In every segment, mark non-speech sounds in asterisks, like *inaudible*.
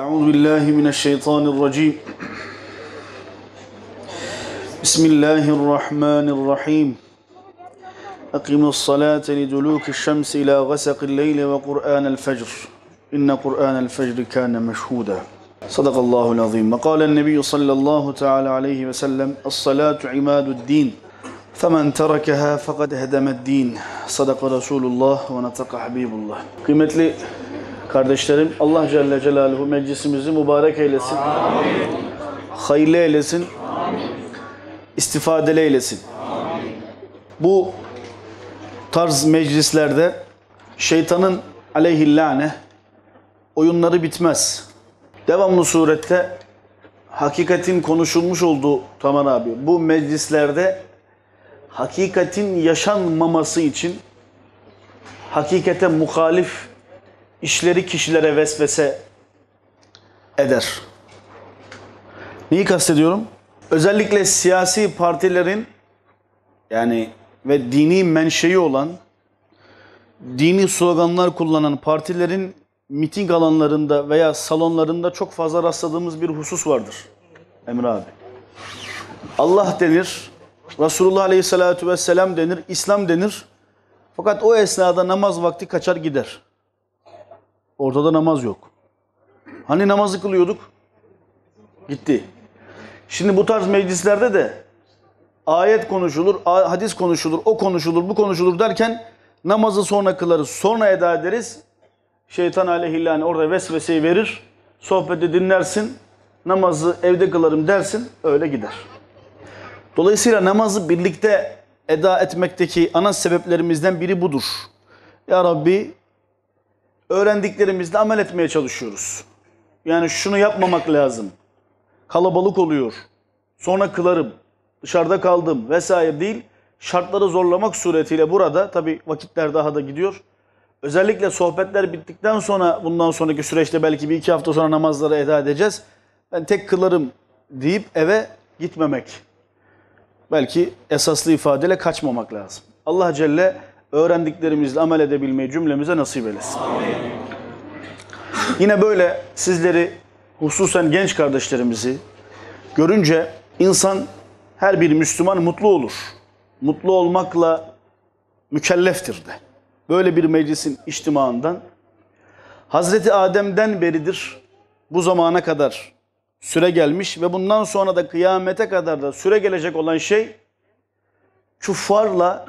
أعوذ بالله من الشيطان الرجيم بسم الله الرحمن الرحيم أقم الصلاة لدلوك الشمس إلى غسق الليل وقرآن الفجر إن قرآن الفجر كان مشهودا صدق الله العظيم وقال النبي صلى الله تعالى عليه وسلم الصلاة عماد الدين فمن تركها فقد هدم الدين صدق رسول الله ونطق حبيب الله لي Kardeşlerim Allah Celle Celaluhu meclisimizi mübarek eylesin. Amin. Hayırlı eylesin. Amin. İstifadeli eylesin. Amin. Bu tarz meclislerde şeytanın aleyhillâne oyunları bitmez. Devamlı surette hakikatin konuşulmuş olduğu Taman abi bu meclislerde hakikatin yaşanmaması için hakikate muhalif işleri kişilere vesvese eder. Neyi kastediyorum? Özellikle siyasi partilerin yani ve dini menşei olan dini sloganlar kullanan partilerin miting alanlarında veya salonlarında çok fazla rastladığımız bir husus vardır. Emre abi. Allah denir, Resulullah Aleyhisselatü Vesselam denir, İslam denir. Fakat o esnada namaz vakti kaçar gider. Ortada namaz yok. Hani namazı kılıyorduk? Gitti. Şimdi bu tarz meclislerde de ayet konuşulur, hadis konuşulur, o konuşulur, bu konuşulur derken namazı sonra kılarız, sonra eda ederiz. Şeytan aleyhillâne orada vesveseyi verir, sohbeti dinlersin, namazı evde kılarım dersin, öyle gider. Dolayısıyla namazı birlikte eda etmekteki ana sebeplerimizden biri budur. Ya Rabbi öğrendiklerimizle amel etmeye çalışıyoruz. Yani şunu yapmamak lazım. Kalabalık oluyor. Sonra kılarım. Dışarıda kaldım vesaire değil. Şartları zorlamak suretiyle burada tabi vakitler daha da gidiyor. Özellikle sohbetler bittikten sonra bundan sonraki süreçte belki bir iki hafta sonra namazları eda edeceğiz. Ben tek kılarım deyip eve gitmemek. Belki esaslı ifadeyle kaçmamak lazım. Allah Celle öğrendiklerimizle amel edebilmeyi cümlemize nasip eylesin. Yine böyle sizleri hususen genç kardeşlerimizi görünce insan her bir Müslüman mutlu olur. Mutlu olmakla mükelleftir de. Böyle bir meclisin içtimağından Hazreti Adem'den beridir bu zamana kadar süre gelmiş ve bundan sonra da kıyamete kadar da süre gelecek olan şey küffarla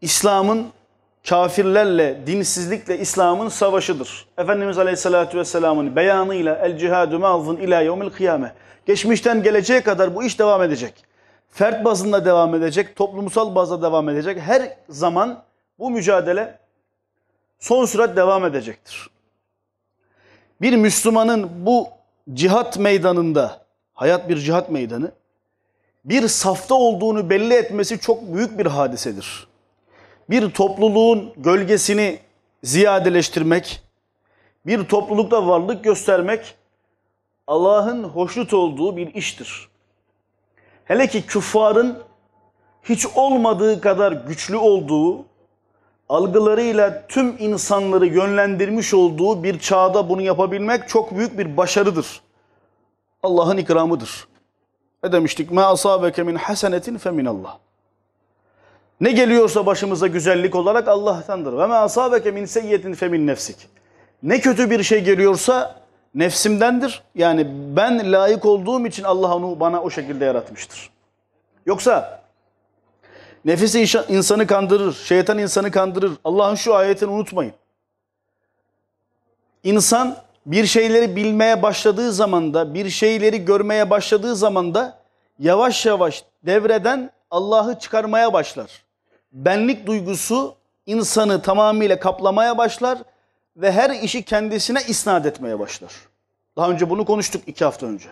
İslam'ın kafirlerle, dinsizlikle İslam'ın savaşıdır. Efendimiz Aleyhisselatü Vesselam'ın beyanıyla el cihadu ma'zun ila yevmil kıyame. Geçmişten geleceğe kadar bu iş devam edecek. Fert bazında devam edecek, toplumsal bazda devam edecek. Her zaman bu mücadele son sürat devam edecektir. Bir Müslümanın bu cihat meydanında, hayat bir cihat meydanı, bir safta olduğunu belli etmesi çok büyük bir hadisedir bir topluluğun gölgesini ziyadeleştirmek, bir toplulukta varlık göstermek Allah'ın hoşnut olduğu bir iştir. Hele ki küffarın hiç olmadığı kadar güçlü olduğu, algılarıyla tüm insanları yönlendirmiş olduğu bir çağda bunu yapabilmek çok büyük bir başarıdır. Allah'ın ikramıdır. Ne demiştik? Ma asabeke min hasenetin fe Allah. Ne geliyorsa başımıza güzellik olarak Allah'tandır. Ve me asabeke min seyyetin fe nefsik. Ne kötü bir şey geliyorsa nefsimdendir. Yani ben layık olduğum için Allah onu bana o şekilde yaratmıştır. Yoksa nefis insanı kandırır, şeytan insanı kandırır. Allah'ın şu ayetini unutmayın. İnsan bir şeyleri bilmeye başladığı zaman da, bir şeyleri görmeye başladığı zaman da yavaş yavaş devreden Allah'ı çıkarmaya başlar benlik duygusu insanı tamamıyla kaplamaya başlar ve her işi kendisine isnat etmeye başlar. Daha önce bunu konuştuk iki hafta önce.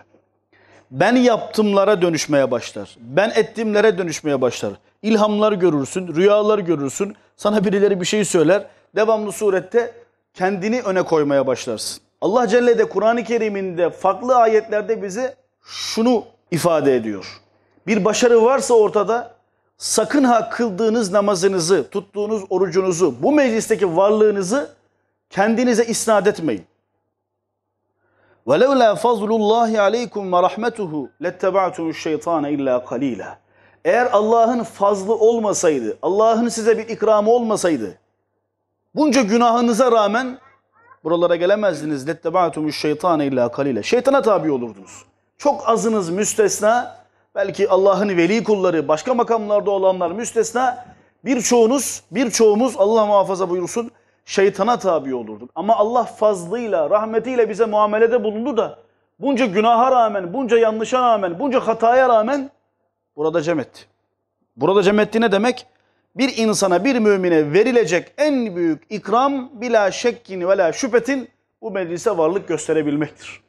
Ben yaptımlara dönüşmeye başlar. Ben ettiğimlere dönüşmeye başlar. İlhamlar görürsün, rüyalar görürsün. Sana birileri bir şey söyler. Devamlı surette kendini öne koymaya başlarsın. Allah Celle de Kur'an-ı Kerim'inde farklı ayetlerde bize şunu ifade ediyor. Bir başarı varsa ortada sakın ha kıldığınız namazınızı, tuttuğunuz orucunuzu, bu meclisteki varlığınızı kendinize isnat etmeyin. وَلَوْلَا فَضْلُ اللّٰهِ عَلَيْكُمْ وَرَحْمَتُهُ لَتَّبَعْتُمُ الشَّيْطَانَ اِلَّا قَلِيلًا Eğer Allah'ın fazlı olmasaydı, Allah'ın size bir ikramı olmasaydı, bunca günahınıza rağmen buralara gelemezdiniz. لَتَّبَعْتُمُ الشَّيْطَانَ اِلَّا قَلِيلًا Şeytana tabi olurdunuz. Çok azınız müstesna, belki Allah'ın veli kulları, başka makamlarda olanlar müstesna birçoğunuz, birçoğumuz Allah muhafaza buyursun şeytana tabi olurduk. Ama Allah fazlıyla, rahmetiyle bize muamelede bulundu da bunca günaha rağmen, bunca yanlışa rağmen, bunca hataya rağmen burada cem etti. Burada cem etti ne demek? Bir insana, bir mümine verilecek en büyük ikram bila şekkin ve la şüphetin bu meclise varlık gösterebilmektir.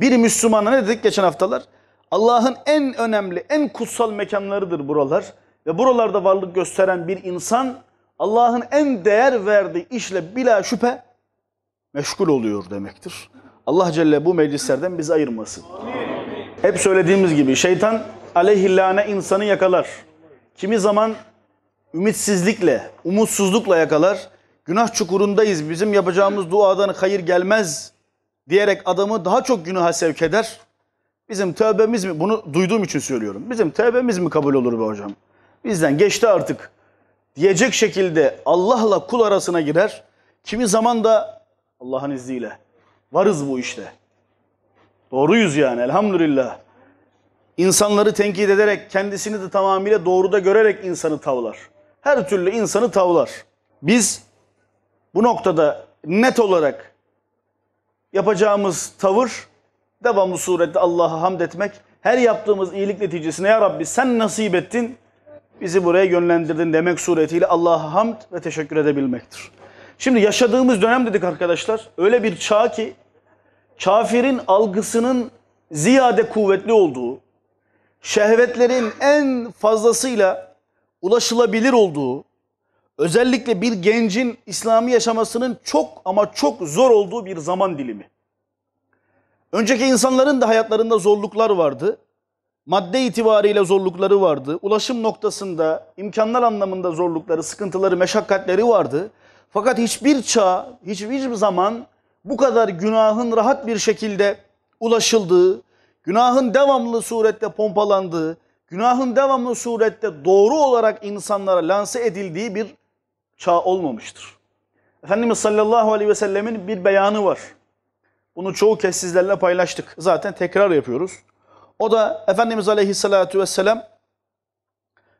Bir Müslümana ne dedik geçen haftalar? Allah'ın en önemli, en kutsal mekanlarıdır buralar. Ve buralarda varlık gösteren bir insan Allah'ın en değer verdiği işle bila şüphe meşgul oluyor demektir. Allah Celle bu meclislerden bizi ayırmasın. Hep söylediğimiz gibi şeytan aleyhillâne insanı yakalar. Kimi zaman ümitsizlikle, umutsuzlukla yakalar. Günah çukurundayız, bizim yapacağımız duadan hayır gelmez diyerek adamı daha çok günaha sevk eder. Bizim tövbemiz mi? Bunu duyduğum için söylüyorum. Bizim tövbemiz mi kabul olur be hocam? Bizden geçti artık diyecek şekilde Allah'la kul arasına girer. Kimi zaman da Allah'ın izniyle varız bu işte. Doğruyuz yani elhamdülillah. İnsanları tenkit ederek kendisini de tamamıyla doğruda görerek insanı tavlar. Her türlü insanı tavlar. Biz bu noktada net olarak yapacağımız tavır devamlı surette Allah'a hamd etmek, her yaptığımız iyilik neticesine ya Rabbi sen nasip ettin, bizi buraya yönlendirdin demek suretiyle Allah'a hamd ve teşekkür edebilmektir. Şimdi yaşadığımız dönem dedik arkadaşlar, öyle bir çağ ki kafirin algısının ziyade kuvvetli olduğu, şehvetlerin en fazlasıyla ulaşılabilir olduğu, özellikle bir gencin İslami yaşamasının çok ama çok zor olduğu bir zaman dilimi. Önceki insanların da hayatlarında zorluklar vardı. Madde itibariyle zorlukları vardı. Ulaşım noktasında, imkanlar anlamında zorlukları, sıkıntıları, meşakkatleri vardı. Fakat hiçbir çağ, hiçbir zaman bu kadar günahın rahat bir şekilde ulaşıldığı, günahın devamlı surette pompalandığı, günahın devamlı surette doğru olarak insanlara lanse edildiği bir çağ olmamıştır. Efendimiz sallallahu aleyhi ve sellemin bir beyanı var. Bunu çoğu kez sizlerle paylaştık. Zaten tekrar yapıyoruz. O da Efendimiz Aleyhisselatü Vesselam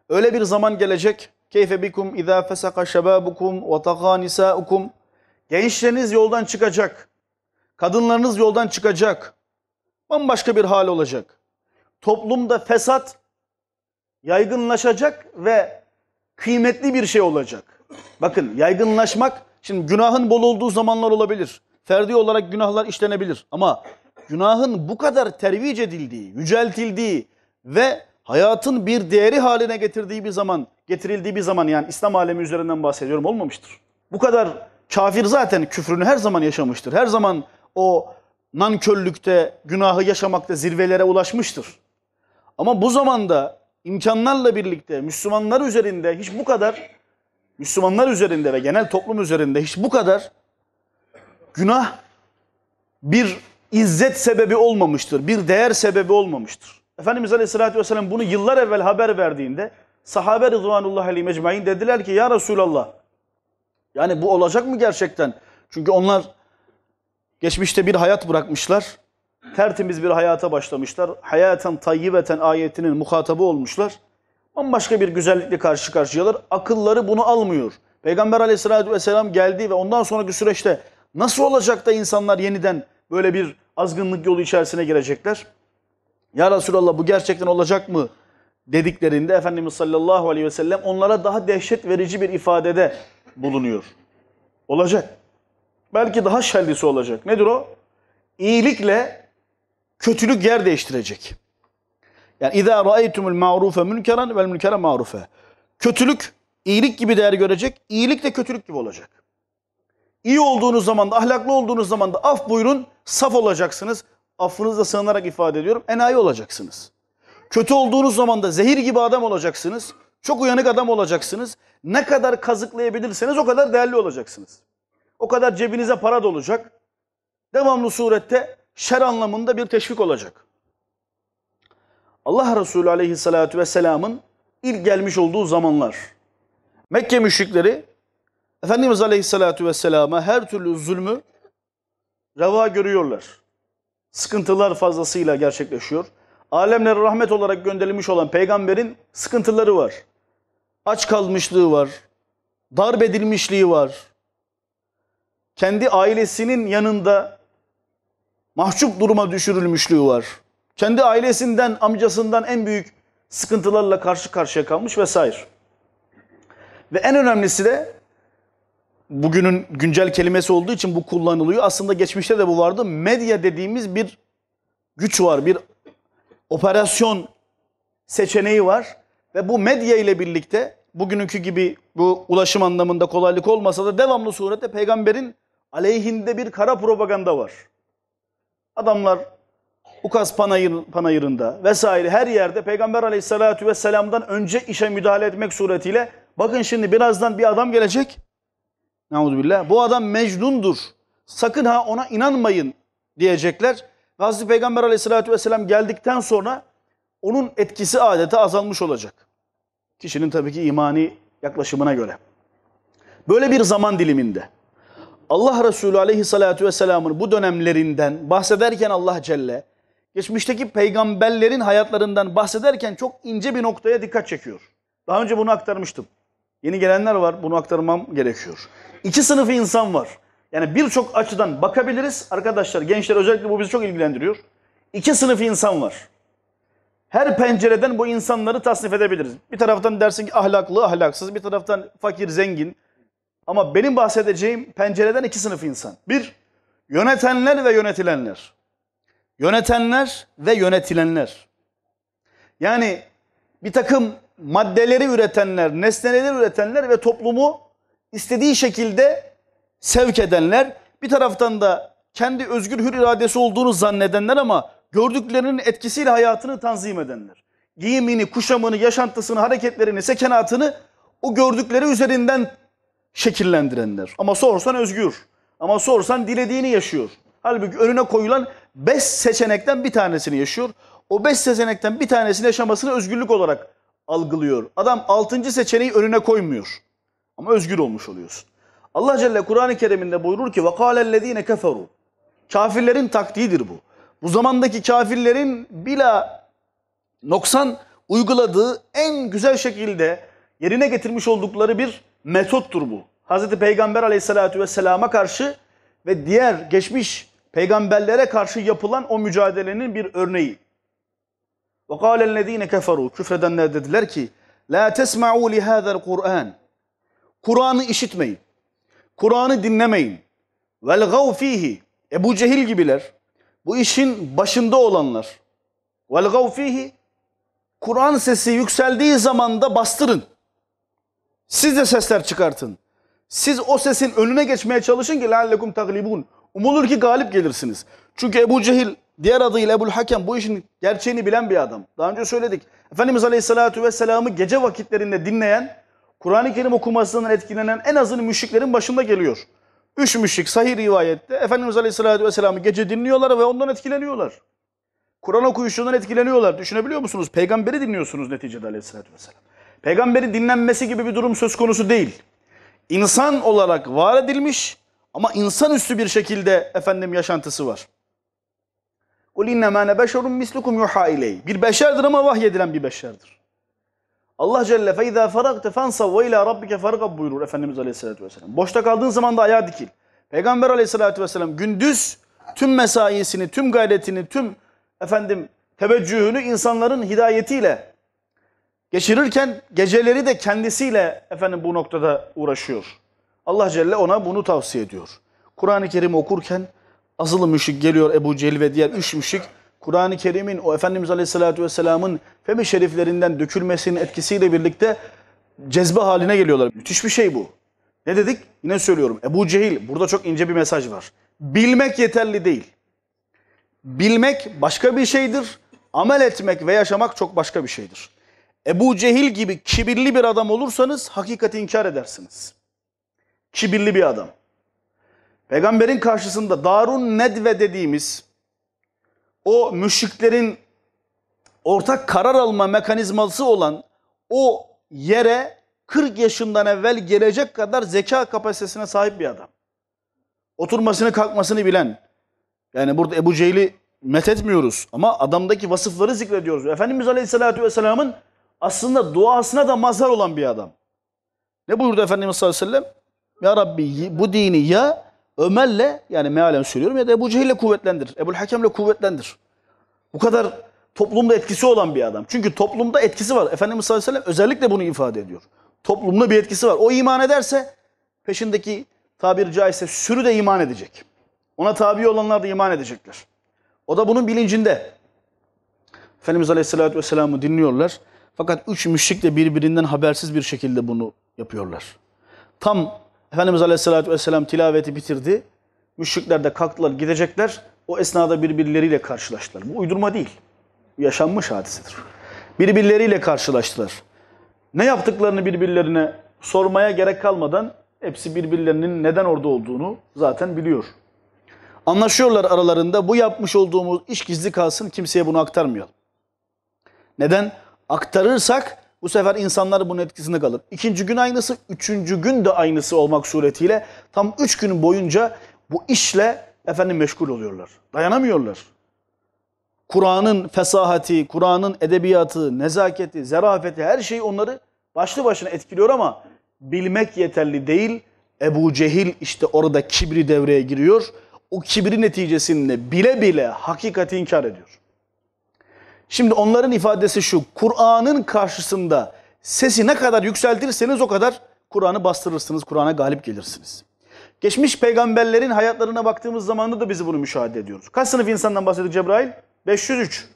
öyle bir zaman gelecek. Keyfe bikum izâ fesaka şebâbukum ve tagâ nisâukum. Gençleriniz yoldan çıkacak. Kadınlarınız yoldan çıkacak. Bambaşka bir hal olacak. Toplumda fesat yaygınlaşacak ve kıymetli bir şey olacak. Bakın yaygınlaşmak, şimdi günahın bol olduğu zamanlar olabilir ferdi olarak günahlar işlenebilir. Ama günahın bu kadar tervic edildiği, yüceltildiği ve hayatın bir değeri haline getirdiği bir zaman, getirildiği bir zaman yani İslam alemi üzerinden bahsediyorum olmamıştır. Bu kadar kafir zaten küfrünü her zaman yaşamıştır. Her zaman o nankörlükte, günahı yaşamakta zirvelere ulaşmıştır. Ama bu zamanda imkanlarla birlikte Müslümanlar üzerinde hiç bu kadar Müslümanlar üzerinde ve genel toplum üzerinde hiç bu kadar Günah bir izzet sebebi olmamıştır, bir değer sebebi olmamıştır. Efendimiz Aleyhisselatü Vesselam bunu yıllar evvel haber verdiğinde sahabe Rıdvanullah Ali Mecmain dediler ki ya Resulallah yani bu olacak mı gerçekten? Çünkü onlar geçmişte bir hayat bırakmışlar. Tertemiz bir hayata başlamışlar. Hayaten tayyibeten ayetinin muhatabı olmuşlar. Bambaşka bir güzellikle karşı karşıyalar. Akılları bunu almıyor. Peygamber aleyhissalatü vesselam geldi ve ondan sonraki süreçte Nasıl olacak da insanlar yeniden böyle bir azgınlık yolu içerisine girecekler? Ya Resulallah bu gerçekten olacak mı? Dediklerinde Efendimiz sallallahu aleyhi ve sellem onlara daha dehşet verici bir ifadede bulunuyor. Olacak. Belki daha şerlisi olacak. Nedir o? İyilikle kötülük yer değiştirecek. Yani اِذَا رَأَيْتُمُ الْمَعْرُوفَ مُنْكَرًا وَالْمُنْكَرَ مَعْرُوفَ Kötülük iyilik gibi değer görecek, iyilik de kötülük gibi olacak. İyi olduğunuz zaman da ahlaklı olduğunuz zaman da af buyurun saf olacaksınız. Affınıza sığınarak ifade ediyorum enayi olacaksınız. Kötü olduğunuz zaman da zehir gibi adam olacaksınız. Çok uyanık adam olacaksınız. Ne kadar kazıklayabilirseniz o kadar değerli olacaksınız. O kadar cebinize para dolacak. Devamlı surette şer anlamında bir teşvik olacak. Allah Resulü aleyhissalatü vesselamın ilk gelmiş olduğu zamanlar Mekke müşrikleri Efendimiz Aleyhisselatü Vesselam'a her türlü zulmü reva görüyorlar. Sıkıntılar fazlasıyla gerçekleşiyor. Alemlere rahmet olarak gönderilmiş olan peygamberin sıkıntıları var. Aç kalmışlığı var. Darp edilmişliği var. Kendi ailesinin yanında mahcup duruma düşürülmüşlüğü var. Kendi ailesinden, amcasından en büyük sıkıntılarla karşı karşıya kalmış vesaire. Ve en önemlisi de bugünün güncel kelimesi olduğu için bu kullanılıyor. Aslında geçmişte de bu vardı. Medya dediğimiz bir güç var, bir operasyon seçeneği var ve bu medya ile birlikte bugünkü gibi bu ulaşım anlamında kolaylık olmasa da devamlı surette peygamberin aleyhinde bir kara propaganda var. Adamlar Ukaz panayır, panayırında vesaire her yerde Peygamber aleyhissalatü vesselam'dan önce işe müdahale etmek suretiyle bakın şimdi birazdan bir adam gelecek Nauzubillah. Bu adam mecnundur. Sakın ha ona inanmayın diyecekler. Hazreti Peygamber aleyhissalatü vesselam geldikten sonra onun etkisi adeta azalmış olacak. Kişinin tabii ki imani yaklaşımına göre. Böyle bir zaman diliminde Allah Resulü aleyhissalatü vesselamın bu dönemlerinden bahsederken Allah Celle geçmişteki peygamberlerin hayatlarından bahsederken çok ince bir noktaya dikkat çekiyor. Daha önce bunu aktarmıştım. Yeni gelenler var. Bunu aktarmam gerekiyor. İki sınıf insan var. Yani birçok açıdan bakabiliriz. Arkadaşlar gençler özellikle bu bizi çok ilgilendiriyor. İki sınıf insan var. Her pencereden bu insanları tasnif edebiliriz. Bir taraftan dersin ki ahlaklı, ahlaksız. Bir taraftan fakir, zengin. Ama benim bahsedeceğim pencereden iki sınıf insan. Bir, yönetenler ve yönetilenler. Yönetenler ve yönetilenler. Yani bir takım maddeleri üretenler, nesneleri üretenler ve toplumu istediği şekilde sevk edenler, bir taraftan da kendi özgür hür iradesi olduğunu zannedenler ama gördüklerinin etkisiyle hayatını tanzim edenler. Giyimini, kuşamını, yaşantısını, hareketlerini, sekenatını o gördükleri üzerinden şekillendirenler. Ama sorsan özgür. Ama sorsan dilediğini yaşıyor. Halbuki önüne koyulan beş seçenekten bir tanesini yaşıyor. O beş seçenekten bir tanesini yaşamasını özgürlük olarak algılıyor. Adam altıncı seçeneği önüne koymuyor. Ama özgür olmuş oluyorsun. Allah Celle Kur'an-ı Kerim'inde buyurur ki وَقَالَ الَّذ۪ينَ كَفَرُوا Kafirlerin taktiğidir bu. Bu zamandaki kafirlerin bila noksan uyguladığı en güzel şekilde yerine getirmiş oldukları bir metottur bu. Hz. Peygamber aleyhissalatü vesselama karşı ve diğer geçmiş peygamberlere karşı yapılan o mücadelenin bir örneği. وَقَالَ الَّذ۪ينَ كَفَرُوا Küfredenler dediler ki لَا تَسْمَعُوا لِهَذَا الْقُرْآنِ Kur'an'ı işitmeyin. Kur'an'ı dinlemeyin. وَالْغَوْ ف۪يهِ Ebu Cehil gibiler. Bu işin başında olanlar. وَالْغَوْ ف۪يهِ Kur'an sesi yükseldiği zaman da bastırın. Siz de sesler çıkartın. Siz o sesin önüne geçmeye çalışın ki لَعَلَّكُمْ تَغْلِبُونَ Umulur ki galip gelirsiniz. Çünkü Ebu Cehil Diğer adıyla Ebul Hakem bu işin gerçeğini bilen bir adam. Daha önce söyledik. Efendimiz Aleyhisselatü Vesselam'ı gece vakitlerinde dinleyen, Kur'an-ı Kerim okumasından etkilenen en azını müşriklerin başında geliyor. Üç müşrik sahih rivayette Efendimiz Aleyhisselatü Vesselam'ı gece dinliyorlar ve ondan etkileniyorlar. Kur'an okuyuşundan etkileniyorlar. Düşünebiliyor musunuz? Peygamberi dinliyorsunuz neticede Aleyhisselatü Vesselam. Peygamberi dinlenmesi gibi bir durum söz konusu değil. İnsan olarak var edilmiş ama insanüstü bir şekilde efendim yaşantısı var. قُلْ اِنَّمَا نَبَشَرٌ مِسْلُكُمْ يُحَا اِلَيْهِ Bir beşerdir ama vahyedilen bir beşerdir. Allah Celle فَاِذَا فَرَغْتَ فَانْصَوْ وَاِلَى رَبِّكَ فَرْغَبْ buyurur Efendimiz Aleyhisselatü Vesselam. Boşta kaldığın zaman da ayağa dikil. Peygamber Aleyhisselatü Vesselam gündüz tüm mesaisini, tüm gayretini, tüm efendim teveccühünü insanların hidayetiyle geçirirken geceleri de kendisiyle efendim bu noktada uğraşıyor. Allah Celle ona bunu tavsiye ediyor. Kur'an-ı Kerim okurken asılı müşrik geliyor Ebu Cehil ve diğer üç müşrik. Kur'an-ı Kerim'in o Efendimiz Aleyhisselatü Vesselam'ın femi şeriflerinden dökülmesinin etkisiyle birlikte cezbe haline geliyorlar. Müthiş bir şey bu. Ne dedik? Yine söylüyorum. Ebu Cehil burada çok ince bir mesaj var. Bilmek yeterli değil. Bilmek başka bir şeydir. Amel etmek ve yaşamak çok başka bir şeydir. Ebu Cehil gibi kibirli bir adam olursanız hakikati inkar edersiniz. Kibirli bir adam. Peygamberin karşısında Darun Nedve dediğimiz o müşriklerin ortak karar alma mekanizması olan o yere 40 yaşından evvel gelecek kadar zeka kapasitesine sahip bir adam. Oturmasını kalkmasını bilen. Yani burada Ebu Cehil'i met etmiyoruz ama adamdaki vasıfları zikrediyoruz. Efendimiz Aleyhisselatü Vesselam'ın aslında duasına da mazhar olan bir adam. Ne buyurdu Efendimiz Sallallahu Aleyhi ve Sellem? Ya Rabbi bu dini ya Ömer'le yani mealen söylüyorum ya da Ebu Cehil'le kuvvetlendir. Ebu'l Hakem'le kuvvetlendir. Bu kadar toplumda etkisi olan bir adam. Çünkü toplumda etkisi var. Efendimiz sallallahu aleyhi ve sellem özellikle bunu ifade ediyor. Toplumda bir etkisi var. O iman ederse peşindeki tabir caizse sürü de iman edecek. Ona tabi olanlar da iman edecekler. O da bunun bilincinde. Efendimiz Aleyhisselatü Vesselam'ı dinliyorlar. Fakat üç müşrik de birbirinden habersiz bir şekilde bunu yapıyorlar. Tam Efendimiz Aleyhisselatü Vesselam tilaveti bitirdi. Müşrikler de kalktılar gidecekler. O esnada birbirleriyle karşılaştılar. Bu uydurma değil. Bu yaşanmış hadisedir. Birbirleriyle karşılaştılar. Ne yaptıklarını birbirlerine sormaya gerek kalmadan hepsi birbirlerinin neden orada olduğunu zaten biliyor. Anlaşıyorlar aralarında bu yapmış olduğumuz iş gizli kalsın kimseye bunu aktarmayalım. Neden? Aktarırsak bu sefer insanlar bunun etkisinde kalır. İkinci gün aynısı, üçüncü gün de aynısı olmak suretiyle tam üç gün boyunca bu işle efendim meşgul oluyorlar. Dayanamıyorlar. Kur'an'ın fesahati, Kur'an'ın edebiyatı, nezaketi, zerafeti her şey onları başlı başına etkiliyor ama bilmek yeterli değil. Ebu Cehil işte orada kibri devreye giriyor. O kibri neticesinde bile bile hakikati inkar ediyor. Şimdi onların ifadesi şu. Kur'an'ın karşısında sesi ne kadar yükseltirseniz o kadar Kur'an'ı bastırırsınız, Kur'an'a galip gelirsiniz. Geçmiş peygamberlerin hayatlarına baktığımız zaman da biz bunu müşahede ediyoruz. Kaç sınıf insandan bahsettik Cebrail? 503.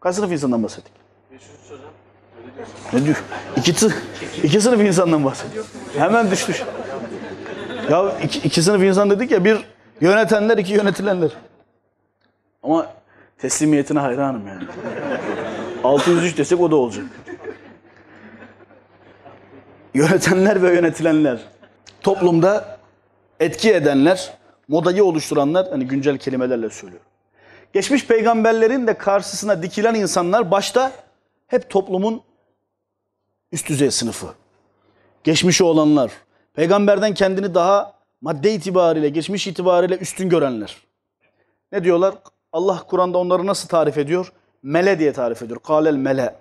Kaç sınıf insandan bahsettik? 503 hocam. Ne diyor? İki, iki sınıf insandan bahsediyor. Hemen düştü. Ya iki, iki sınıf insan dedik ya bir yönetenler iki yönetilenler. Ama Teslimiyetine hayranım yani. 603 desek o da olacak. Yönetenler ve yönetilenler. Toplumda etki edenler, modayı oluşturanlar, hani güncel kelimelerle söylüyorum. Geçmiş peygamberlerin de karşısına dikilen insanlar başta hep toplumun üst düzey sınıfı. Geçmişi olanlar, peygamberden kendini daha madde itibariyle, geçmiş itibariyle üstün görenler. Ne diyorlar? Allah Kur'an'da onları nasıl tarif ediyor? Mele diye tarif ediyor. Kalel mele.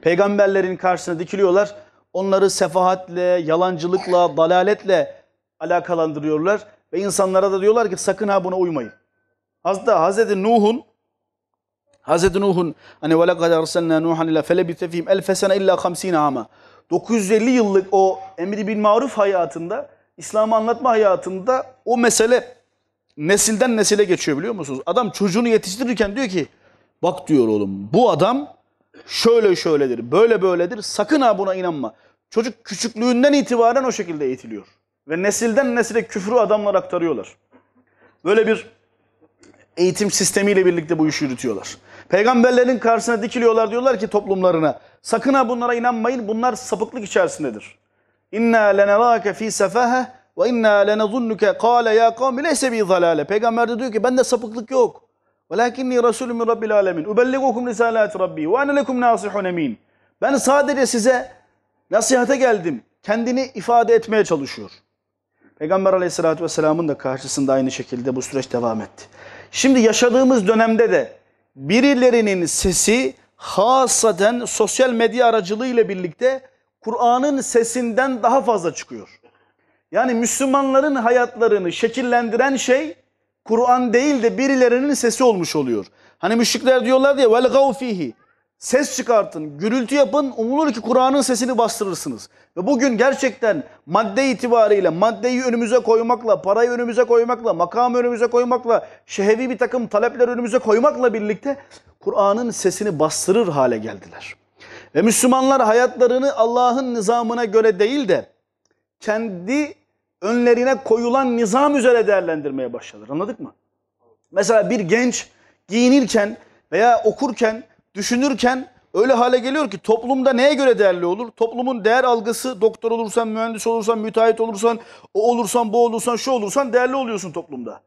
Peygamberlerin karşısına dikiliyorlar. Onları sefahatle, yalancılıkla, dalaletle alakalandırıyorlar. Ve insanlara da diyorlar ki sakın ha buna uymayın. Hatta Hazreti Nuh'un Hazreti Nuh'un hani ve lekad erselna Nuhan ila felebite fihim elfe sene illa 50 ama 950 yıllık o emri bin maruf hayatında İslam'ı anlatma hayatında o mesele nesilden nesile geçiyor biliyor musunuz? Adam çocuğunu yetiştirirken diyor ki bak diyor oğlum bu adam şöyle şöyledir, böyle böyledir. Sakın ha buna inanma. Çocuk küçüklüğünden itibaren o şekilde eğitiliyor. Ve nesilden nesile küfrü adamlar aktarıyorlar. Böyle bir eğitim sistemiyle birlikte bu işi yürütüyorlar. Peygamberlerin karşısına dikiliyorlar diyorlar ki toplumlarına sakın ha bunlara inanmayın bunlar sapıklık içerisindedir. İnna lenerâke fî sefâhe ve inna lenezunnuke kâle ya kavmi leyse bi zalale. Peygamber de diyor ki bende sapıklık yok. Velakinni Resulüm min Rabbil alemin. Ubelligukum risalati Rabbi ve ene lekum nasihun emin. Ben sadece size nasihate geldim. Kendini ifade etmeye çalışıyor. Peygamber aleyhissalatü vesselamın da karşısında aynı şekilde bu süreç devam etti. Şimdi yaşadığımız dönemde de birilerinin sesi hasaten sosyal medya aracılığıyla birlikte Kur'an'ın sesinden daha fazla çıkıyor. Yani Müslümanların hayatlarını şekillendiren şey Kur'an değil de birilerinin sesi olmuş oluyor. Hani müşrikler diyorlar diye vel fihi. Ses çıkartın, gürültü yapın, umulur ki Kur'an'ın sesini bastırırsınız. Ve bugün gerçekten madde itibariyle, maddeyi önümüze koymakla, parayı önümüze koymakla, makamı önümüze koymakla, şehevi bir takım talepler önümüze koymakla birlikte Kur'an'ın sesini bastırır hale geldiler. Ve Müslümanlar hayatlarını Allah'ın nizamına göre değil de kendi önlerine koyulan nizam üzere değerlendirmeye başlarlar. Anladık mı? Mesela bir genç giyinirken veya okurken, düşünürken öyle hale geliyor ki toplumda neye göre değerli olur? Toplumun değer algısı doktor olursan, mühendis olursan, müteahhit olursan, o olursan, bu olursan, şu olursan değerli oluyorsun toplumda.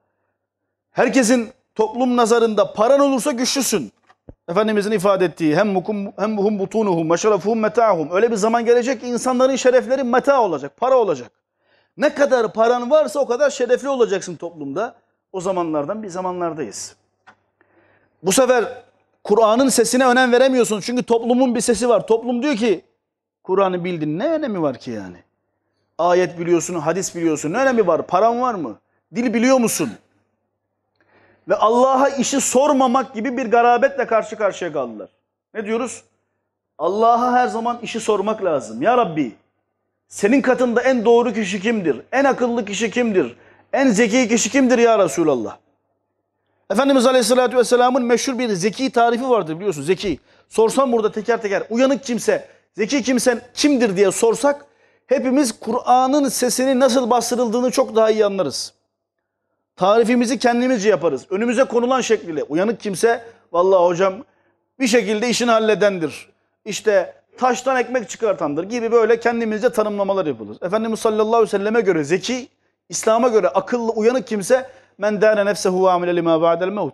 Herkesin toplum nazarında paran olursa güçlüsün. Efendimizin ifade ettiği hem mukum hem buhum butunuhum meşrafuhum metahum. Öyle bir zaman gelecek ki insanların şerefleri meta olacak, para olacak. Ne kadar paran varsa o kadar şerefli olacaksın toplumda. O zamanlardan bir zamanlardayız. Bu sefer Kur'an'ın sesine önem veremiyorsun. Çünkü toplumun bir sesi var. Toplum diyor ki Kur'an'ı bildin ne önemi var ki yani? Ayet biliyorsun, hadis biliyorsun. Ne önemi var? Paran var mı? Dil biliyor musun? Ve Allah'a işi sormamak gibi bir garabetle karşı karşıya kaldılar. Ne diyoruz? Allah'a her zaman işi sormak lazım. Ya Rabbi senin katında en doğru kişi kimdir? En akıllı kişi kimdir? En zeki kişi kimdir ya Resulallah? Efendimiz Aleyhisselatü Vesselam'ın meşhur bir zeki tarifi vardır biliyorsun zeki. Sorsam burada teker teker uyanık kimse, zeki kimsen kimdir diye sorsak hepimiz Kur'an'ın sesini nasıl bastırıldığını çok daha iyi anlarız. Tarifimizi kendimizce yaparız. Önümüze konulan şekliyle uyanık kimse vallahi hocam bir şekilde işini halledendir. İşte taştan ekmek çıkartandır gibi böyle kendimizce tanımlamalar yapılır. Efendimiz sallallahu aleyhi ve selleme göre zeki, İslam'a göre akıllı, uyanık kimse men dâne nefsehu ve amile limâ ba'del mevt.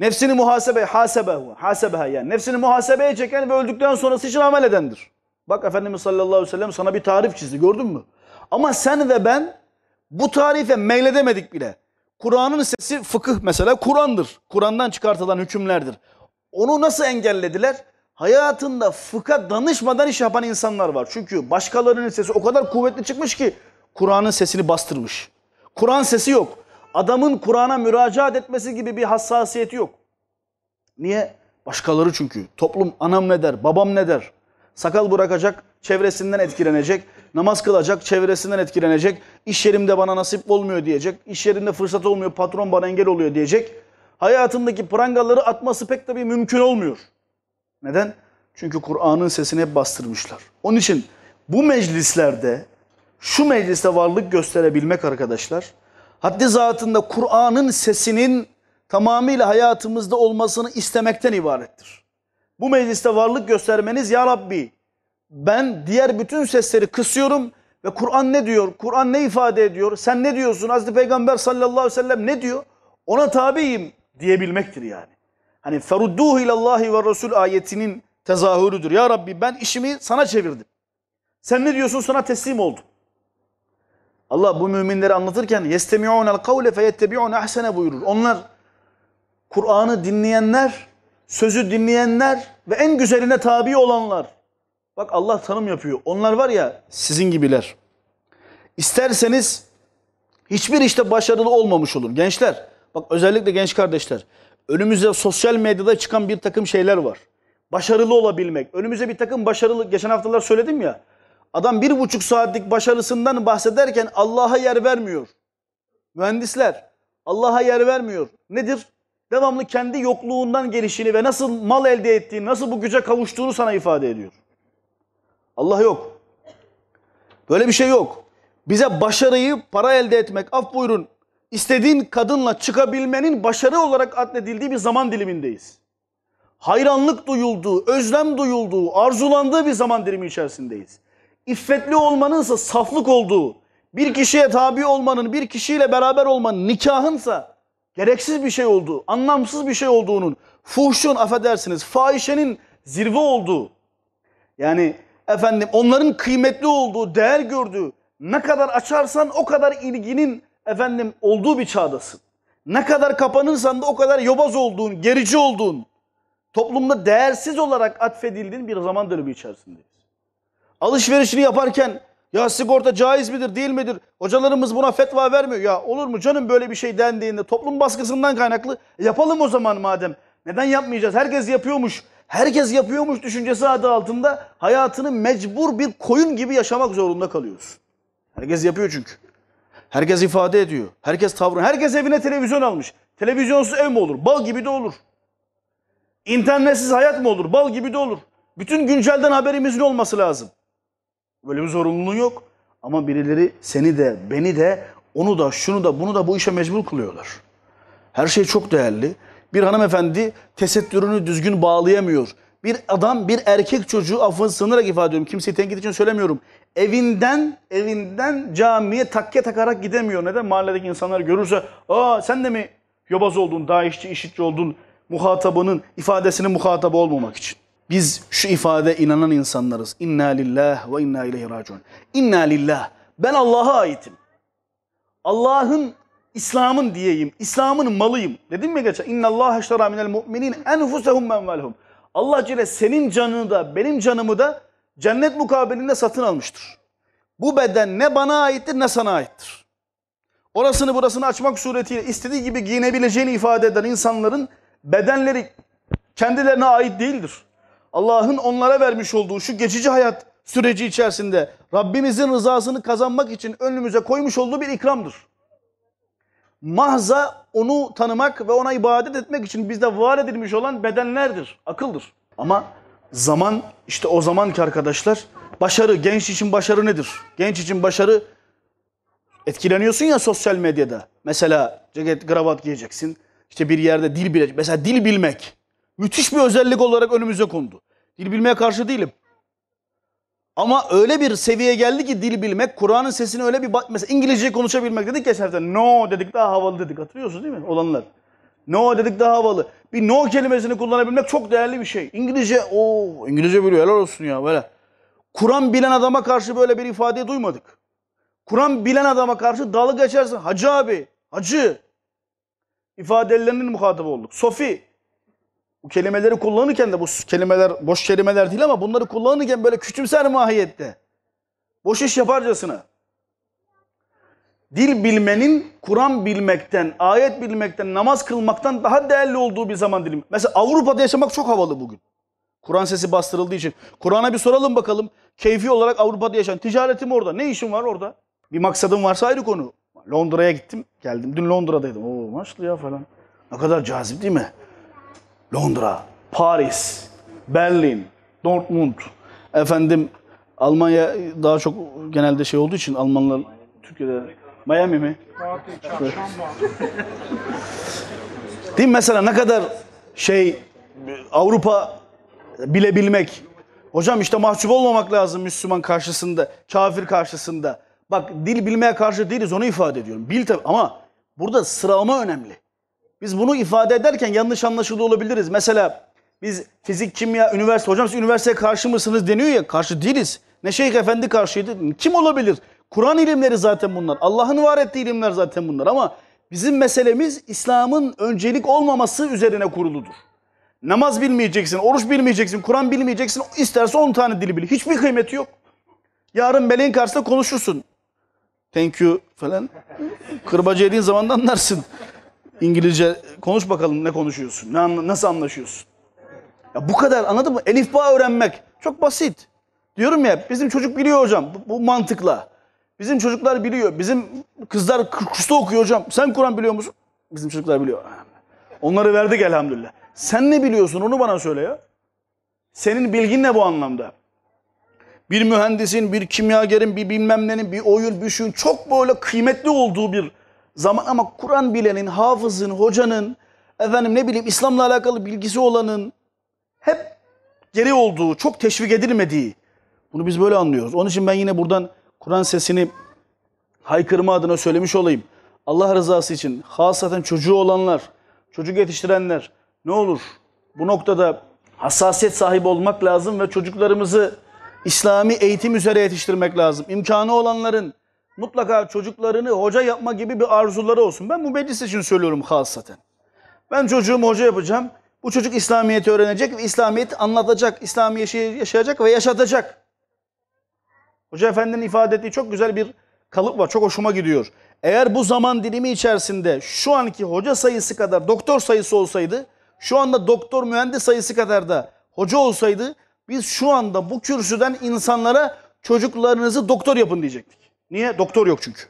Nefsini muhasebe, hasebehu, hasebeha yani. Nefsini muhasebeye çeken ve öldükten sonrası için amel edendir. Bak Efendimiz sallallahu aleyhi ve sellem sana bir tarif çizdi gördün mü? Ama sen ve ben bu tarife meyledemedik bile. Kur'an'ın sesi fıkıh mesela Kur'an'dır. Kur'an'dan çıkartılan hükümlerdir. Onu nasıl engellediler? hayatında fıkha danışmadan iş yapan insanlar var. Çünkü başkalarının sesi o kadar kuvvetli çıkmış ki Kur'an'ın sesini bastırmış. Kur'an sesi yok. Adamın Kur'an'a müracaat etmesi gibi bir hassasiyeti yok. Niye? Başkaları çünkü. Toplum anam ne der, babam ne der? Sakal bırakacak, çevresinden etkilenecek. Namaz kılacak, çevresinden etkilenecek. İş yerimde bana nasip olmuyor diyecek. İş yerinde fırsat olmuyor, patron bana engel oluyor diyecek. Hayatındaki prangaları atması pek tabii mümkün olmuyor. Neden? Çünkü Kur'an'ın sesini hep bastırmışlar. Onun için bu meclislerde, şu mecliste varlık gösterebilmek arkadaşlar, haddi zatında Kur'an'ın sesinin tamamıyla hayatımızda olmasını istemekten ibarettir. Bu mecliste varlık göstermeniz ya Rabbi ben diğer bütün sesleri kısıyorum ve Kur'an ne diyor? Kur'an ne ifade ediyor? Sen ne diyorsun? Hazreti Peygamber sallallahu aleyhi ve sellem ne diyor? Ona tabiyim diyebilmektir yani. Hani ferudduhu ilallahi ve resul ayetinin tezahürüdür. Ya Rabbi ben işimi sana çevirdim. Sen ne diyorsun sana teslim oldum. Allah bu müminleri anlatırken yestemi'unel kavle feyettebi'un ahsene buyurur. Onlar Kur'an'ı dinleyenler, sözü dinleyenler ve en güzeline tabi olanlar. Bak Allah tanım yapıyor. Onlar var ya sizin gibiler. İsterseniz hiçbir işte başarılı olmamış olur. Gençler, bak özellikle genç kardeşler. Önümüze sosyal medyada çıkan bir takım şeyler var. Başarılı olabilmek. Önümüze bir takım başarılı, geçen haftalar söyledim ya. Adam bir buçuk saatlik başarısından bahsederken Allah'a yer vermiyor. Mühendisler Allah'a yer vermiyor. Nedir? Devamlı kendi yokluğundan gelişini ve nasıl mal elde ettiğini, nasıl bu güce kavuştuğunu sana ifade ediyor. Allah yok. Böyle bir şey yok. Bize başarıyı para elde etmek, af buyurun, istediğin kadınla çıkabilmenin başarı olarak adledildiği bir zaman dilimindeyiz. Hayranlık duyulduğu, özlem duyulduğu, arzulandığı bir zaman dilimi içerisindeyiz. İffetli olmanın ise saflık olduğu, bir kişiye tabi olmanın, bir kişiyle beraber olmanın, nikahınsa gereksiz bir şey olduğu, anlamsız bir şey olduğunun, fuhşun affedersiniz, fahişenin zirve olduğu, yani efendim onların kıymetli olduğu, değer gördüğü, ne kadar açarsan o kadar ilginin efendim olduğu bir çağdasın. Ne kadar kapanırsan da o kadar yobaz olduğun, gerici olduğun, toplumda değersiz olarak atfedildiğin bir zaman dönemi içerisindeyiz. Alışverişini yaparken ya sigorta caiz midir değil midir? Hocalarımız buna fetva vermiyor. Ya olur mu canım böyle bir şey dendiğinde toplum baskısından kaynaklı e yapalım o zaman madem. Neden yapmayacağız? Herkes yapıyormuş. Herkes yapıyormuş düşüncesi adı altında hayatını mecbur bir koyun gibi yaşamak zorunda kalıyorsun. Herkes yapıyor çünkü. Herkes ifade ediyor. Herkes tavrını. Herkes evine televizyon almış. Televizyonsuz ev mi olur? Bal gibi de olur. İnternetsiz hayat mı olur? Bal gibi de olur. Bütün güncelden haberimizin olması lazım. Böyle bir zorunluluğun yok. Ama birileri seni de, beni de, onu da, şunu da, bunu da bu işe mecbur kılıyorlar. Her şey çok değerli. Bir hanımefendi tesettürünü düzgün bağlayamıyor. Bir adam, bir erkek çocuğu affın sığınarak ifade ediyorum. Kimseyi tenkit için söylemiyorum evinden evinden camiye takke takarak gidemiyor. Neden? Mahalledeki insanlar görürse aa sen de mi yobaz oldun, daişçi, işitçi oldun muhatabının ifadesinin muhatabı olmamak için. Biz şu ifade inanan insanlarız. İnna lillah ve inna ileyhi raciun. İnna lillah. Ben Allah'a aitim. Allah'ın İslam'ın diyeyim. İslam'ın malıyım. Dedim mi geçen? İnna Allah eştera minel mu'minin enfusehum menvelhum. Allah Celle senin canını da benim canımı da cennet mukabilinde satın almıştır. Bu beden ne bana aittir ne sana aittir. Orasını burasını açmak suretiyle istediği gibi giyinebileceğini ifade eden insanların bedenleri kendilerine ait değildir. Allah'ın onlara vermiş olduğu şu geçici hayat süreci içerisinde Rabbimizin rızasını kazanmak için önümüze koymuş olduğu bir ikramdır. Mahza onu tanımak ve ona ibadet etmek için bizde var edilmiş olan bedenlerdir, akıldır. Ama Zaman işte o zamanki arkadaşlar başarı genç için başarı nedir? Genç için başarı etkileniyorsun ya sosyal medyada. Mesela ceket, kravat giyeceksin. İşte bir yerde dil bilecek. Mesela dil bilmek müthiş bir özellik olarak önümüze kondu. Dil bilmeye karşı değilim. Ama öyle bir seviyeye geldi ki dil bilmek, Kur'an'ın sesini öyle bir... Mesela İngilizce konuşabilmek dedik geçen hafta. No dedik daha havalı dedik. Hatırlıyorsun değil mi? Olanlar. No dedik daha havalı. Bir no kelimesini kullanabilmek çok değerli bir şey. İngilizce, o oh, İngilizce biliyor helal olsun ya böyle. Kur'an bilen adama karşı böyle bir ifade duymadık. Kur'an bilen adama karşı dalga geçersin. Hacı abi, hacı ifadelerinin muhatabı olduk. Sofi, bu kelimeleri kullanırken de bu kelimeler boş kelimeler değil ama bunları kullanırken böyle küçümser mahiyette. Boş iş yaparcasına dil bilmenin Kur'an bilmekten, ayet bilmekten, namaz kılmaktan daha değerli olduğu bir zaman dilim. Mesela Avrupa'da yaşamak çok havalı bugün. Kur'an sesi bastırıldığı için. Kur'an'a bir soralım bakalım. Keyfi olarak Avrupa'da yaşayan. Ticaretim orada. Ne işim var orada? Bir maksadım varsa ayrı konu. Londra'ya gittim, geldim. Dün Londra'daydım. Oo maçlı ya falan. Ne kadar cazip değil mi? Londra, Paris, Berlin, Dortmund. Efendim Almanya daha çok genelde şey olduğu için Almanlar Türkiye'de Miami mi? Değil mi? Mesela ne kadar şey Avrupa bilebilmek. Hocam işte mahcup olmamak lazım Müslüman karşısında, kafir karşısında. Bak dil bilmeye karşı değiliz onu ifade ediyorum. Bil tabi ama burada sıralama önemli. Biz bunu ifade ederken yanlış anlaşıldı olabiliriz. Mesela biz fizik, kimya, üniversite, hocam siz üniversiteye karşı mısınız deniyor ya karşı değiliz. Ne şeyh efendi karşıydı? Kim olabilir? Kur'an ilimleri zaten bunlar. Allah'ın var ettiği ilimler zaten bunlar ama bizim meselemiz İslam'ın öncelik olmaması üzerine kuruludur. Namaz bilmeyeceksin, oruç bilmeyeceksin, Kur'an bilmeyeceksin. İsterse 10 tane dili bil. Hiçbir kıymeti yok. Yarın meleğin karşısında konuşursun. Thank you falan. Kırbacı yediğin zaman da anlarsın. İngilizce konuş bakalım ne konuşuyorsun, ne, nasıl anlaşıyorsun. Ya bu kadar anladın mı? Elif bağ öğrenmek çok basit. Diyorum ya bizim çocuk biliyor hocam bu, bu mantıkla. Bizim çocuklar biliyor. Bizim kızlar kursta okuyor hocam. Sen Kur'an biliyor musun? Bizim çocuklar biliyor. Onları verdik elhamdülillah. Sen ne biliyorsun onu bana söyle ya. Senin bilgin ne bu anlamda? Bir mühendisin, bir kimyagerin, bir bilmem nenin, bir oyun, bir şeyin çok böyle kıymetli olduğu bir zaman. Ama Kur'an bilenin, hafızın, hocanın, efendim ne bileyim İslam'la alakalı bilgisi olanın hep geri olduğu, çok teşvik edilmediği. Bunu biz böyle anlıyoruz. Onun için ben yine buradan Kur'an sesini haykırma adına söylemiş olayım. Allah rızası için hasaten çocuğu olanlar, çocuk yetiştirenler ne olur? Bu noktada hassasiyet sahibi olmak lazım ve çocuklarımızı İslami eğitim üzere yetiştirmek lazım. İmkanı olanların mutlaka çocuklarını hoca yapma gibi bir arzuları olsun. Ben bu meclis için söylüyorum hasaten. Ben çocuğumu hoca yapacağım. Bu çocuk İslamiyet'i öğrenecek ve İslamiyet'i anlatacak, İslamiyet yaşayacak ve yaşatacak. Hoca Efendi'nin ifade ettiği çok güzel bir kalıp var. Çok hoşuma gidiyor. Eğer bu zaman dilimi içerisinde şu anki hoca sayısı kadar doktor sayısı olsaydı, şu anda doktor mühendis sayısı kadar da hoca olsaydı, biz şu anda bu kürsüden insanlara çocuklarınızı doktor yapın diyecektik. Niye? Doktor yok çünkü.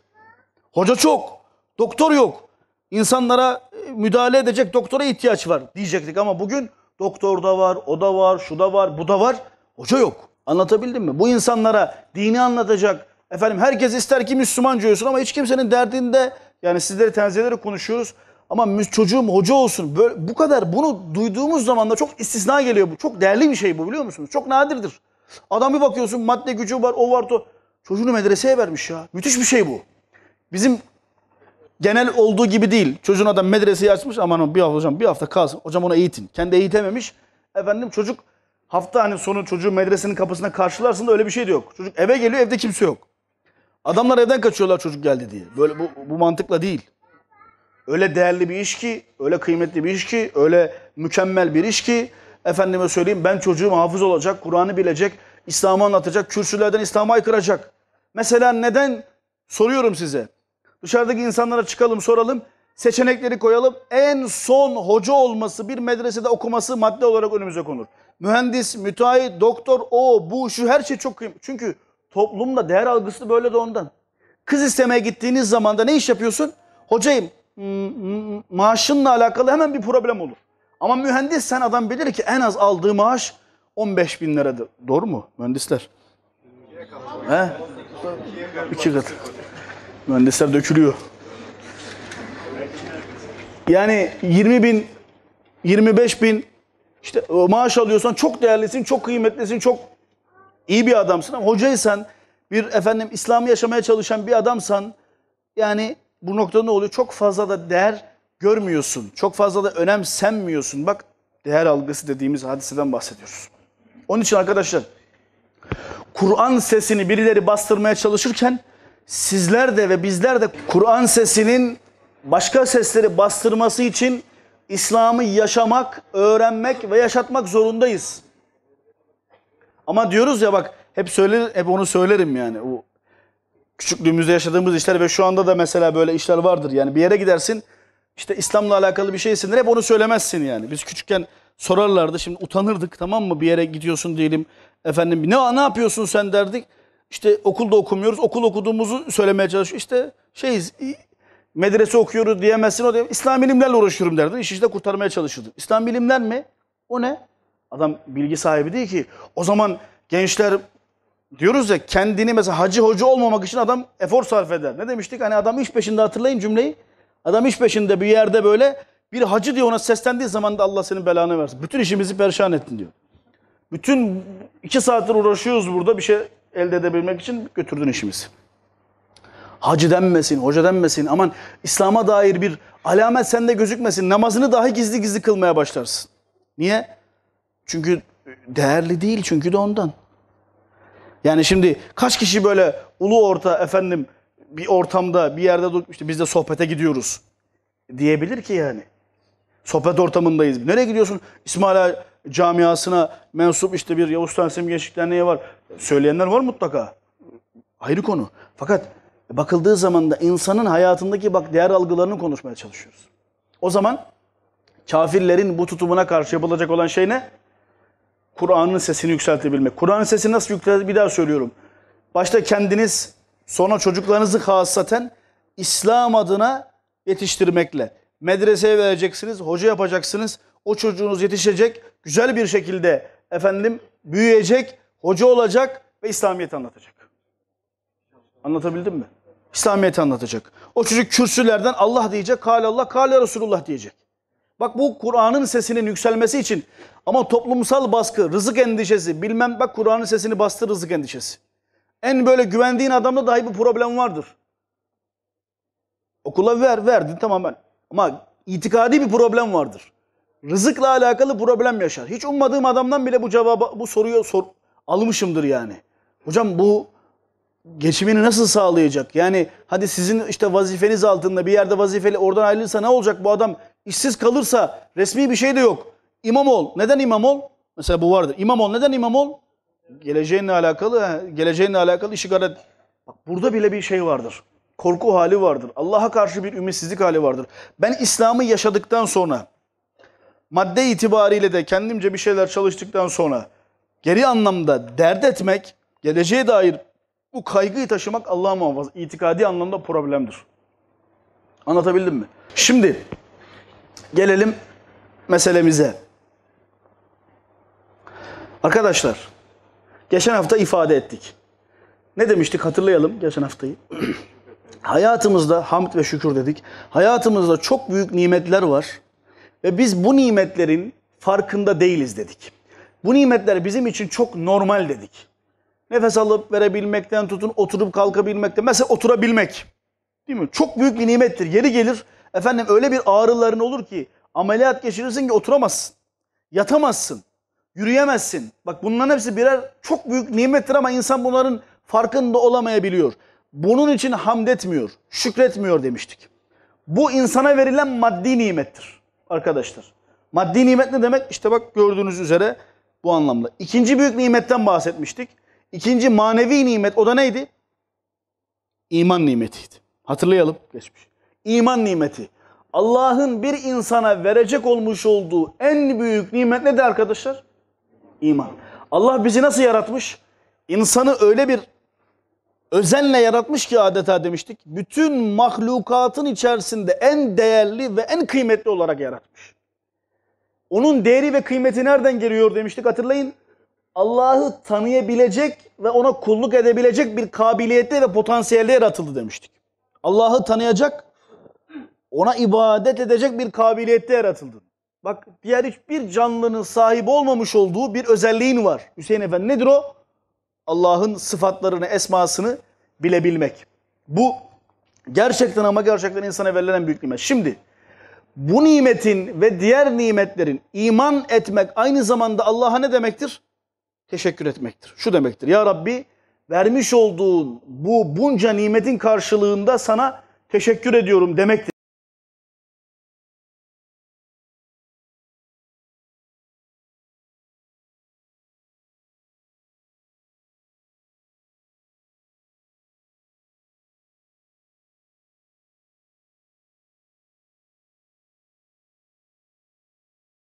Hoca çok, doktor yok. İnsanlara e, müdahale edecek doktora ihtiyaç var diyecektik ama bugün doktor da var, o da var, şu da var, bu da var, hoca yok. Anlatabildim mi? Bu insanlara dini anlatacak. Efendim herkes ister ki Müslümanca olsun ama hiç kimsenin derdinde yani sizleri tenzih ederek konuşuyoruz. Ama çocuğum hoca olsun. Böyle, bu kadar bunu duyduğumuz zaman da çok istisna geliyor bu. Çok değerli bir şey bu biliyor musunuz? Çok nadirdir. Adam bir bakıyorsun madde gücü var, o var, to. Çocuğunu medreseye vermiş ya. Müthiş bir şey bu. Bizim genel olduğu gibi değil. Çocuğun adam medreseyi açmış. Aman bir hafta hocam bir hafta kalsın. Hocam onu eğitin. Kendi eğitememiş. Efendim çocuk Hafta hani sonu çocuğu medresenin kapısına karşılarsın da öyle bir şey de yok. Çocuk eve geliyor evde kimse yok. Adamlar evden kaçıyorlar çocuk geldi diye. Böyle bu, bu mantıkla değil. Öyle değerli bir iş ki, öyle kıymetli bir iş ki, öyle mükemmel bir iş ki efendime söyleyeyim ben çocuğum hafız olacak, Kur'an'ı bilecek, İslam'ı anlatacak, kürsülerden İslam'a aykıracak. Mesela neden soruyorum size. Dışarıdaki insanlara çıkalım soralım seçenekleri koyalım. En son hoca olması bir medresede okuması madde olarak önümüze konur. Mühendis, müteahhit, doktor, o, bu, şu her şey çok kıymetli. Çünkü toplumda değer algısı böyle de ondan. Kız istemeye gittiğiniz zaman da ne iş yapıyorsun? Hocayım maaşınla alakalı hemen bir problem olur. Ama mühendis sen adam bilir ki en az aldığı maaş 15 bin liradır. Doğru mu mühendisler? He? İki kat. Mühendisler dökülüyor. Yani 20 bin, 25 bin işte e, maaş alıyorsan çok değerlisin, çok kıymetlisin, çok iyi bir adamsın. Ama hocaysan, bir efendim İslam'ı yaşamaya çalışan bir adamsan yani bu noktada ne oluyor? Çok fazla da değer görmüyorsun. Çok fazla da önemsenmiyorsun. Bak değer algısı dediğimiz hadiseden bahsediyoruz. Onun için arkadaşlar Kur'an sesini birileri bastırmaya çalışırken sizler de ve bizler de Kur'an sesinin başka sesleri bastırması için İslam'ı yaşamak, öğrenmek ve yaşatmak zorundayız. Ama diyoruz ya bak hep söyler, hep onu söylerim yani. O küçüklüğümüzde yaşadığımız işler ve şu anda da mesela böyle işler vardır. Yani bir yere gidersin işte İslam'la alakalı bir şeysindir hep onu söylemezsin yani. Biz küçükken sorarlardı şimdi utanırdık tamam mı bir yere gidiyorsun diyelim. Efendim ne ne yapıyorsun sen derdik. İşte okulda okumuyoruz. Okul okuduğumuzu söylemeye çalışıyor. İşte şeyiz medrese okuyoruz diyemezsin. O diye, İslam bilimlerle uğraşıyorum derdi. İş işte kurtarmaya çalışırdı. İslam bilimler mi? O ne? Adam bilgi sahibi değil ki. O zaman gençler diyoruz ya kendini mesela hacı hoca olmamak için adam efor sarf eder. Ne demiştik? Hani adam iş peşinde hatırlayın cümleyi. Adam iş peşinde bir yerde böyle bir hacı diye ona seslendiği zaman da Allah senin belanı versin. Bütün işimizi perişan ettin diyor. Bütün iki saattir uğraşıyoruz burada bir şey elde edebilmek için götürdün işimizi hacı denmesin, hoca denmesin. Aman İslam'a dair bir alamet sende gözükmesin. Namazını dahi gizli gizli kılmaya başlarsın. Niye? Çünkü değerli değil çünkü de ondan. Yani şimdi kaç kişi böyle ulu orta efendim bir ortamda bir yerde işte biz de sohbete gidiyoruz diyebilir ki yani. Sohbet ortamındayız. Nereye gidiyorsun? İsmaila camiasına mensup işte bir Yavuz Tanesim Gençlik Derneği var. Söyleyenler var mutlaka. Ayrı konu. Fakat bakıldığı zaman da insanın hayatındaki bak değer algılarını konuşmaya çalışıyoruz. O zaman kafirlerin bu tutumuna karşı yapılacak olan şey ne? Kur'an'ın sesini yükseltebilmek. Kur'an'ın sesini nasıl yükseltebilmek? Bir daha söylüyorum. Başta kendiniz, sonra çocuklarınızı hasaten İslam adına yetiştirmekle. Medreseye vereceksiniz, hoca yapacaksınız. O çocuğunuz yetişecek, güzel bir şekilde efendim büyüyecek, hoca olacak ve İslamiyet anlatacak. Anlatabildim mi? İslamiyet'i anlatacak. O çocuk kürsülerden Allah diyecek, Kale Allah, Kale Resulullah diyecek. Bak bu Kur'an'ın sesinin yükselmesi için ama toplumsal baskı, rızık endişesi, bilmem bak Kur'an'ın sesini bastı rızık endişesi. En böyle güvendiğin adamda dahi bu problem vardır. Okula ver, verdin tamamen. Ama itikadi bir problem vardır. Rızıkla alakalı problem yaşar. Hiç ummadığım adamdan bile bu cevabı, bu soruyu sor, almışımdır yani. Hocam bu geçimini nasıl sağlayacak? Yani hadi sizin işte vazifeniz altında bir yerde vazifeli oradan ayrılırsa ne olacak bu adam? İşsiz kalırsa resmi bir şey de yok. İmam ol. Neden imam ol? Mesela bu vardır. İmam ol. Neden imam ol? Geleceğinle alakalı, geleceğinle alakalı işi gayret. Bak burada bile bir şey vardır. Korku hali vardır. Allah'a karşı bir ümitsizlik hali vardır. Ben İslam'ı yaşadıktan sonra madde itibariyle de kendimce bir şeyler çalıştıktan sonra geri anlamda dert etmek, geleceğe dair bu kaygıyı taşımak Allah'a muhafaza itikadi anlamda problemdir. Anlatabildim mi? Şimdi gelelim meselemize. Arkadaşlar geçen hafta ifade ettik. Ne demiştik hatırlayalım geçen haftayı. *clears throat* Hayatımızda hamd ve şükür dedik. Hayatımızda çok büyük nimetler var ve biz bu nimetlerin farkında değiliz dedik. Bu nimetler bizim için çok normal dedik. Nefes alıp verebilmekten tutun, oturup kalkabilmekten. Mesela oturabilmek. Değil mi? Çok büyük bir nimettir. Yeri gelir efendim öyle bir ağrıların olur ki ameliyat geçirirsin ki oturamazsın. Yatamazsın. Yürüyemezsin. Bak bunların hepsi birer çok büyük nimettir ama insan bunların farkında olamayabiliyor. Bunun için hamd etmiyor, şükretmiyor demiştik. Bu insana verilen maddi nimettir arkadaşlar. Maddi nimet ne demek? İşte bak gördüğünüz üzere bu anlamda. İkinci büyük nimetten bahsetmiştik. İkinci manevi nimet o da neydi? İman nimetiydi. Hatırlayalım geçmiş. İman nimeti. Allah'ın bir insana verecek olmuş olduğu en büyük nimet nedir arkadaşlar? İman. Allah bizi nasıl yaratmış? İnsanı öyle bir özenle yaratmış ki adeta demiştik. Bütün mahlukatın içerisinde en değerli ve en kıymetli olarak yaratmış. Onun değeri ve kıymeti nereden geliyor demiştik hatırlayın. Allah'ı tanıyabilecek ve ona kulluk edebilecek bir kabiliyette ve potansiyelde yaratıldı demiştik. Allah'ı tanıyacak, ona ibadet edecek bir kabiliyette yaratıldı. Bak diğer hiçbir canlının sahip olmamış olduğu bir özelliğin var. Hüseyin Efendi nedir o? Allah'ın sıfatlarını, esmasını bilebilmek. Bu gerçekten ama gerçekten insana verilen büyük nimet. Şimdi bu nimetin ve diğer nimetlerin iman etmek aynı zamanda Allah'a ne demektir? teşekkür etmektir. Şu demektir. Ya Rabbi vermiş olduğun bu bunca nimetin karşılığında sana teşekkür ediyorum demektir.